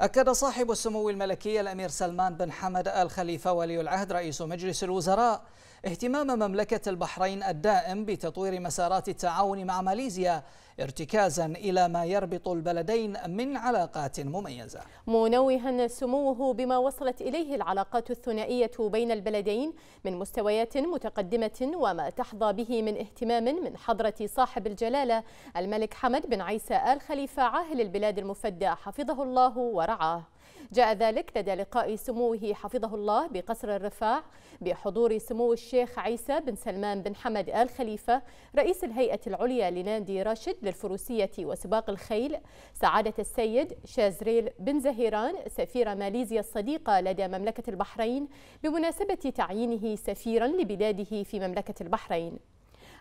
أكد صاحب السمو الملكي الأمير سلمان بن حمد آل خليفة ولي العهد رئيس مجلس الوزراء اهتمام مملكة البحرين الدائم بتطوير مسارات التعاون مع ماليزيا ارتكازا إلى ما يربط البلدين من علاقات مميزة منوها سموه بما وصلت إليه العلاقات الثنائية بين البلدين من مستويات متقدمة وما تحظى به من اهتمام من حضرة صاحب الجلالة الملك حمد بن عيسى آل خليفة عاهل البلاد المفدى حفظه الله ورحمه ورعاه جاء ذلك لدى لقاء سموه حفظه الله بقصر الرفاع بحضور سمو الشيخ عيسى بن سلمان بن حمد آل خليفة رئيس الهيئة العليا لنادي راشد للفروسية وسباق الخيل سعادة السيد شازريل بن زهيران سفير ماليزيا الصديقة لدى مملكة البحرين بمناسبة تعيينه سفيرا لبلاده في مملكة البحرين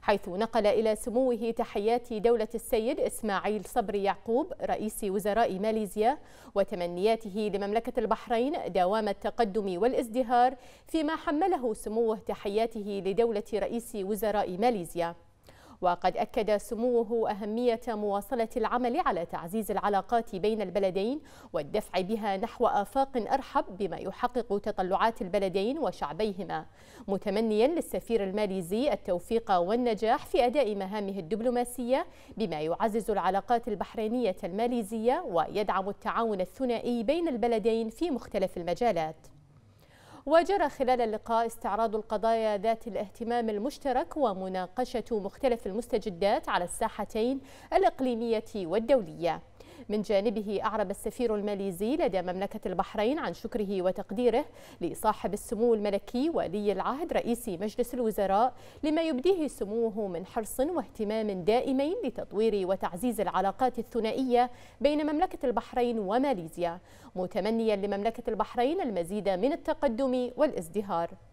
حيث نقل إلى سموه تحيات دولة السيد إسماعيل صبري يعقوب رئيس وزراء ماليزيا وتمنياته لمملكة البحرين دوام التقدم والازدهار فيما حمله سموه تحياته لدولة رئيس وزراء ماليزيا وقد أكد سموه أهمية مواصلة العمل على تعزيز العلاقات بين البلدين والدفع بها نحو آفاق أرحب بما يحقق تطلعات البلدين وشعبيهما متمنيا للسفير الماليزي التوفيق والنجاح في أداء مهامه الدبلوماسية بما يعزز العلاقات البحرينية الماليزية ويدعم التعاون الثنائي بين البلدين في مختلف المجالات وجرى خلال اللقاء استعراض القضايا ذات الاهتمام المشترك ومناقشة مختلف المستجدات على الساحتين الإقليمية والدولية من جانبه أعرب السفير الماليزي لدى مملكة البحرين عن شكره وتقديره لصاحب السمو الملكي ولي العهد رئيس مجلس الوزراء لما يبديه سموه من حرص واهتمام دائمين لتطوير وتعزيز العلاقات الثنائية بين مملكة البحرين وماليزيا متمنيا لمملكة البحرين المزيد من التقدم والازدهار